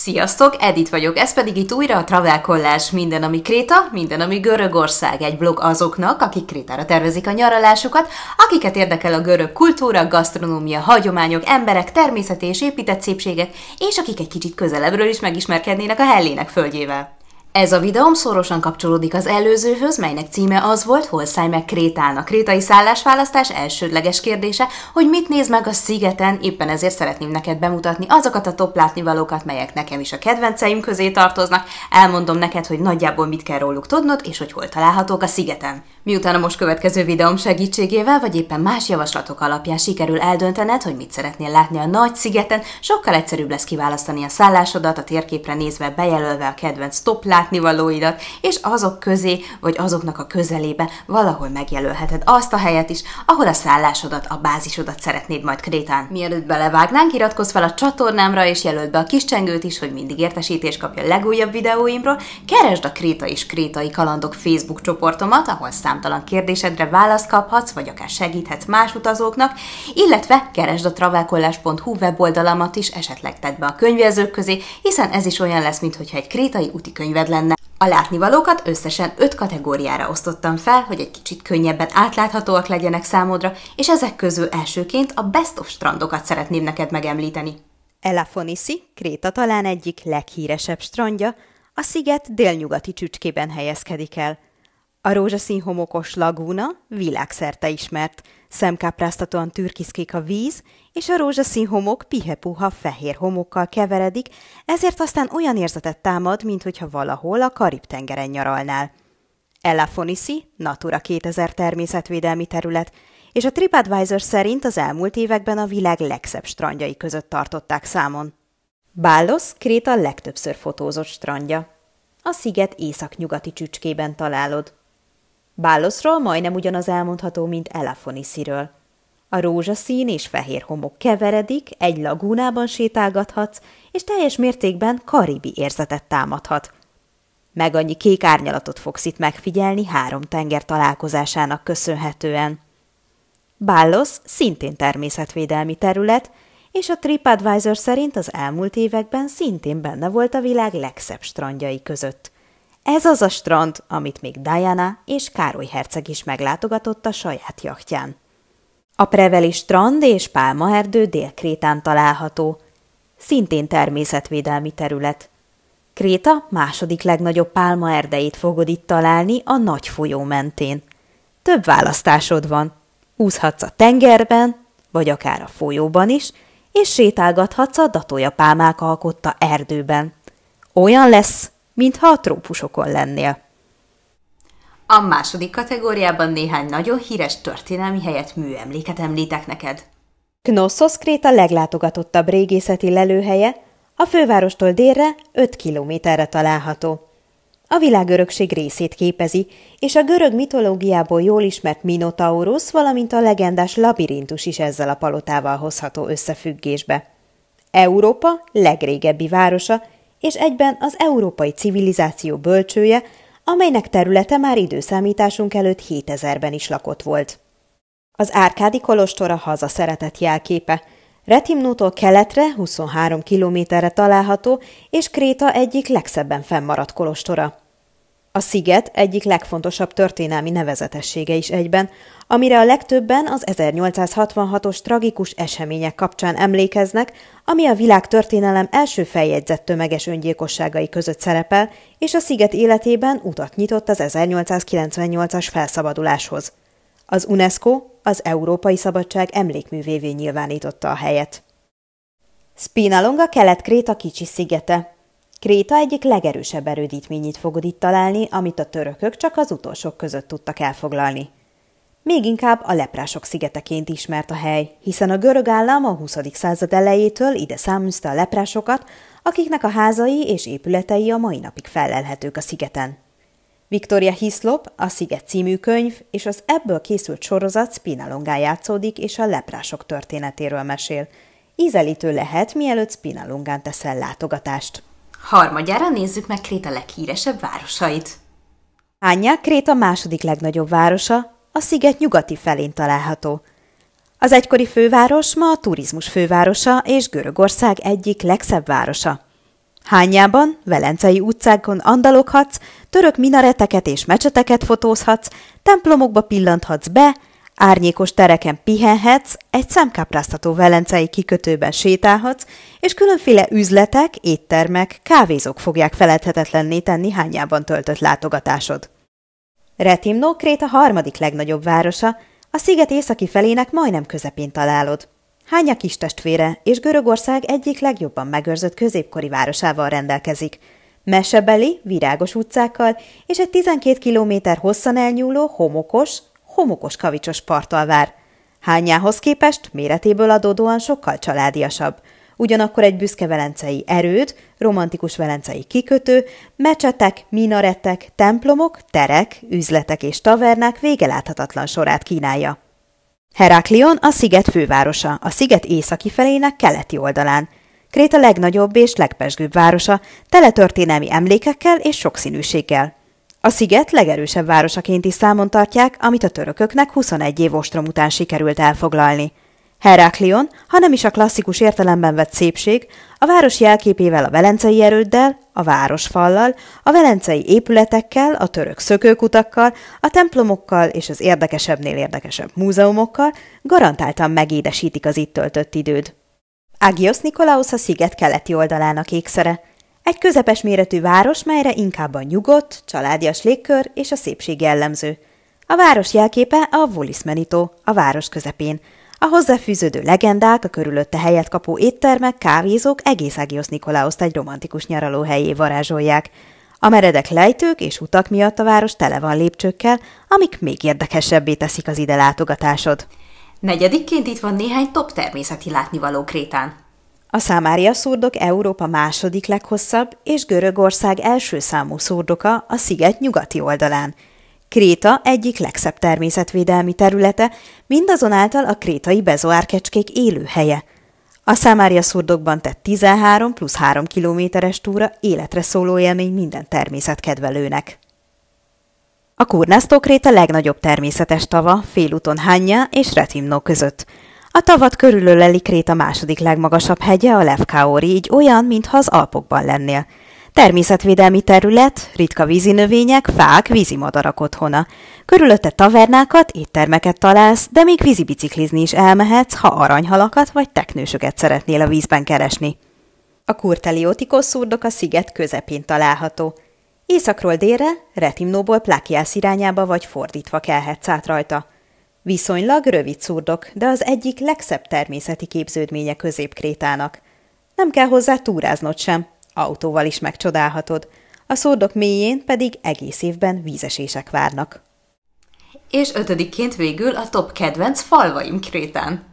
Sziasztok, Edit vagyok, ez pedig itt újra a Travel Collage, minden ami Kréta, minden ami Görögország, egy blog azoknak, akik Krétára tervezik a nyaralásukat, akiket érdekel a görög kultúra, gasztronómia, hagyományok, emberek, természet és épített szépségek, és akik egy kicsit közelebbről is megismerkednének a Hellének földjével. Ez a videóm szorosan kapcsolódik az előzőhöz, melynek címe az volt, hol szállj meg Krétán. A krétai szállásválasztás elsődleges kérdése, hogy mit néz meg a szigeten, éppen ezért szeretném neked bemutatni azokat a top látnivalókat, melyek nekem is a kedvenceim közé tartoznak. Elmondom neked, hogy nagyjából mit kell róluk tudnod, és hogy hol találhatók a szigeten. Miután a most következő videóm segítségével, vagy éppen más javaslatok alapján sikerül eldöntened, hogy mit szeretnél látni a nagy szigeten, sokkal egyszerűbb lesz kiválasztani a szállásodat, a térképre nézve bejelölve a kedvenc top látnivalóidat, és azok közé, vagy azoknak a közelébe valahol megjelölheted azt a helyet is, ahol a szállásodat, a bázisodat szeretnéd majd Krétán. Mielőtt belevágnánk, iratkozz fel a csatornámra, és jelöld be a kis csengőt is, hogy mindig értesítést kapj a legújabb videóimról, keresd a Kréta és Krétai Kalandok Facebook csoportomat, ahol szám számtalan kérdésedre választ kaphatsz, vagy akár segíthetsz más utazóknak, illetve keresd a travelkollás.hu weboldalamat is, esetleg tedd be a könyvjelzők közé, hiszen ez is olyan lesz, mintha egy krétai úti könyved lenne. A látnivalókat összesen 5 kategóriára osztottam fel, hogy egy kicsit könnyebben átláthatóak legyenek számodra, és ezek közül elsőként a best of strandokat szeretném neked megemlíteni. Elafonisi, Kréta talán egyik leghíresebb strandja, a sziget délnyugati csücskében helyezkedik el – a rózsaszín homokos laguna világszerte ismert, szemkápráztatóan türkiszkék a víz, és a rózsaszín homok pihepuha fehér homokkal keveredik, ezért aztán olyan érzetet támad, mintha valahol a Karib-tengeren nyaralnál. Elafonisi, Natura 2000 természetvédelmi terület, és a TripAdvisor szerint az elmúlt években a világ legszebb strandjai között tartották számon. Bálosz Kréta legtöbbször fotózott strandja. A sziget északnyugati csücskében találod. Báloszról majdnem ugyanaz elmondható, mint Elefonisziről. A rózsaszín és fehér homok keveredik, egy lagúnában sétálgathatsz, és teljes mértékben karibi érzetet támadhat. Meg annyi kék árnyalatot fogsz itt megfigyelni három tenger találkozásának köszönhetően. Bálosz szintén természetvédelmi terület, és a TripAdvisor szerint az elmúlt években szintén benne volt a világ legszebb strandjai között – ez az a strand, amit még Diana és Károly herceg is meglátogatott a saját jachtján. A Preveli strand és Pálmaerdő délkrétán található, szintén természetvédelmi terület. Kréta második legnagyobb pálmaerdeit fogod itt találni a nagy folyó mentén. Több választásod van. Úszhatsz a tengerben, vagy akár a folyóban is, és sétálgathatsz a datója pálmák alkotta erdőben. Olyan lesz, mintha a trópusokon lennél. A második kategóriában néhány nagyon híres történelmi helyet műemléket említek neked. Knossos a leglátogatottabb régészeti lelőhelye, a fővárostól délre 5 kilométerre található. A világörökség részét képezi, és a görög mitológiából jól ismert Minotaurus, valamint a legendás labirintus is ezzel a palotával hozható összefüggésbe. Európa legrégebbi városa, és egyben az európai civilizáció bölcsője, amelynek területe már időszámításunk előtt 7000-ben is lakott volt. Az Árkádi kolostora haza szeretett jelképe. Retimnótól keletre 23 kilométerre található, és Kréta egyik legszebben fennmaradt kolostora. A sziget egyik legfontosabb történelmi nevezetessége is egyben, amire a legtöbben az 1866-os tragikus események kapcsán emlékeznek, ami a világtörténelem első feljegyzett tömeges öngyilkosságai között szerepel, és a sziget életében utat nyitott az 1898-as felszabaduláshoz. Az UNESCO az Európai Szabadság emlékművévé nyilvánította a helyet. Spinalonga kelet-kréta kicsi szigete Kréta egyik legerősebb erődítményét fogod itt találni, amit a törökök csak az utolsók között tudtak elfoglalni. Még inkább a leprások szigeteként ismert a hely, hiszen a görög állam a 20. század elejétől ide száműzte a leprásokat, akiknek a házai és épületei a mai napig felelhetők a szigeten. Victoria Hislop, a Sziget című könyv és az ebből készült sorozat Spinalongá játszódik és a leprások történetéről mesél. Ízelítő lehet, mielőtt Spinalongán teszel látogatást. Harmadjára nézzük meg Kréta leghíresebb városait. Ánya Kréta második legnagyobb városa, a sziget nyugati felén található. Az egykori főváros ma a turizmus fővárosa és Görögország egyik legszebb városa. Hányában, Velencei utcákon andaloghatsz, török minareteket és mecseteket fotózhatsz, templomokba pillanthatsz be, Árnyékos tereken pihenhetsz, egy szemkápráztató velencei kikötőben sétálhatsz, és különféle üzletek, éttermek, kávézók fogják feledhetetlenné tenni hányában töltött látogatásod. Retimno Krét a harmadik legnagyobb városa, a sziget északi felének majdnem közepén találod. Hánya kis testvére és Görögország egyik legjobban megőrzött középkori városával rendelkezik. Mesebeli, virágos utcákkal és egy 12 km hosszan elnyúló, homokos, homokos kavicsos parttal vár. Hányához képest méretéből adódóan sokkal családiasabb. Ugyanakkor egy büszke velencei erőd, romantikus velencei kikötő, mecsetek, minaretek, templomok, terek, üzletek és tavernák végeláthatatlan sorát kínálja. Heráklion a sziget fővárosa, a sziget északi felének keleti oldalán. Kréta legnagyobb és legpesgőbb városa, tele történelmi emlékekkel és sokszínűséggel. A sziget legerősebb városaként is számon tartják, amit a törököknek 21 év ostrom után sikerült elfoglalni. Heráklion, ha nem is a klasszikus értelemben vett szépség, a város jelképével a velencei erőddel, a városfallal, a velencei épületekkel, a török szökőkutakkal, a templomokkal és az érdekesebbnél érdekesebb múzeumokkal garantáltan megédesítik az itt töltött időd. Ágios Nikolaus a sziget keleti oldalának ékszere, egy közepes méretű város, melyre inkább a nyugodt, családias légkör és a szépség jellemző. A város jelképe a Volismenito, a város közepén. A hozzáfűződő legendák, a körülötte helyet kapó éttermek, kávézók egész Agios Nikolaoszt egy romantikus nyaralóhelyé varázsolják. A meredek lejtők és utak miatt a város tele van lépcsőkkel, amik még érdekesebbé teszik az ide látogatásod. Negyedikként itt van néhány top természeti látnivaló Krétán. A számária szurdok Európa második leghosszabb és Görögország első számú szurdoka a sziget nyugati oldalán. Kréta egyik legszebb természetvédelmi területe, mindazonáltal a krétai bezoárkecskék élőhelye. A számária szurdokban tett 13 plusz 3 kilométeres túra életre szóló élmény minden természetkedvelőnek. A Kréta legnagyobb természetes tava, félúton Hanya és Retimno között – a tavat körülöleli Kréta második legmagasabb hegye, a Levkaori, így olyan, mintha az Alpokban lennél. Természetvédelmi terület, ritka növények, fák, madarak otthona. Körülötte tavernákat, éttermeket találsz, de még vízi biciklizni is elmehetsz, ha aranyhalakat vagy teknősöket szeretnél a vízben keresni. A kurteliotikos szurdok a sziget közepén található. Északról délre, Retimnóból Plákiász irányába vagy fordítva kelhetsz át rajta – Viszonylag rövid szurdok, de az egyik legszebb természeti képződménye középkrétának. krétának Nem kell hozzá túráznod sem, autóval is megcsodálhatod. A szurdok mélyén pedig egész évben vízesések várnak. És ötödikként végül a top kedvenc falvaim Krétán.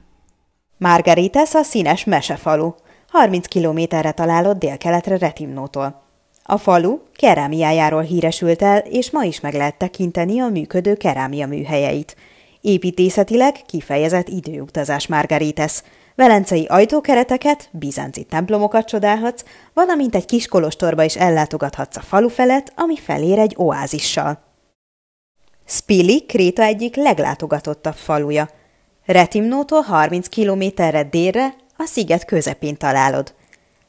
Margaritas a színes mesefalu. 30 kilométerre találod délkeletre Retimnótól. A falu kerámiájáról híresült el, és ma is meg lehet tekinteni a működő kerámia műhelyeit – építészetileg kifejezett időutazás Margarites. Velencei ajtókereteket, bizánci templomokat csodálhatsz, valamint egy kis kolostorba is ellátogathatsz a falu felett, ami felér egy oázissal. Spili Kréta egyik leglátogatottabb faluja. Retimnótól 30 kilométerre délre a sziget közepén találod.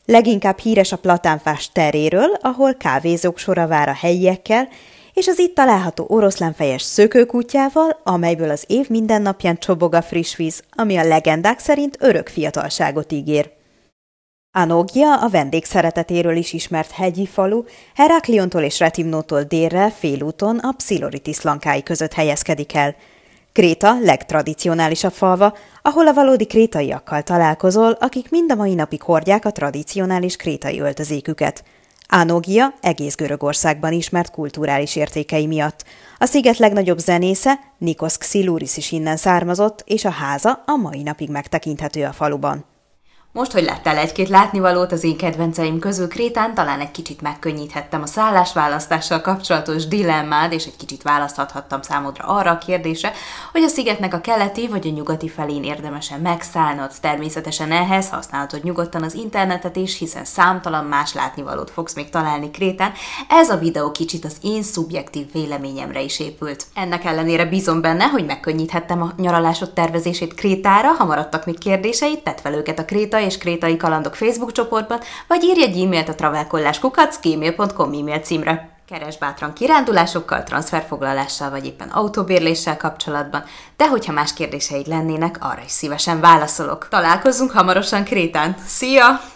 Leginkább híres a platánfás teréről, ahol kávézók sora vár a helyiekkel, és az itt található oroszlánfejes szökőkutyával, amelyből az év minden napján csobog a friss víz, ami a legendák szerint örök fiatalságot ígér. Anogia a vendég szeretetéről is ismert hegyi falu, Herakliontól és Retimnótól délre félúton a Psiloritis lankái között helyezkedik el. Kréta legtradicionálisabb falva, ahol a valódi krétaiakkal találkozol, akik mind a mai napig hordják a tradicionális krétai öltözéküket – Ánogia egész Görögországban ismert kulturális értékei miatt. A sziget legnagyobb zenésze, Nikos Xiluris is innen származott, és a háza a mai napig megtekinthető a faluban. Most, hogy láttál egy-két látnivalót az én kedvenceim közül Krétán, talán egy kicsit megkönnyíthettem a szállásválasztással kapcsolatos dilemmád, és egy kicsit választhathattam számodra arra a kérdésre, hogy a szigetnek a keleti vagy a nyugati felén érdemesen megszállnod. Természetesen ehhez használhatod nyugodtan az internetet is, hiszen számtalan más látnivalót fogsz még találni Krétán. Ez a videó kicsit az én szubjektív véleményemre is épült. Ennek ellenére bízom benne, hogy megkönnyíthettem a nyaralásod tervezését Krétára, ha maradtak még kérdéseid, tett fel őket a Kréta és Krétai Kalandok Facebook csoportban, vagy írj egy e-mailt a travelkolláskukacgmail.com e-mail címre. Keres bátran kirándulásokkal, transferfoglalással vagy éppen autóbérléssel kapcsolatban, de hogyha más kérdéseid lennének, arra is szívesen válaszolok. Találkozzunk hamarosan Krétán. Szia!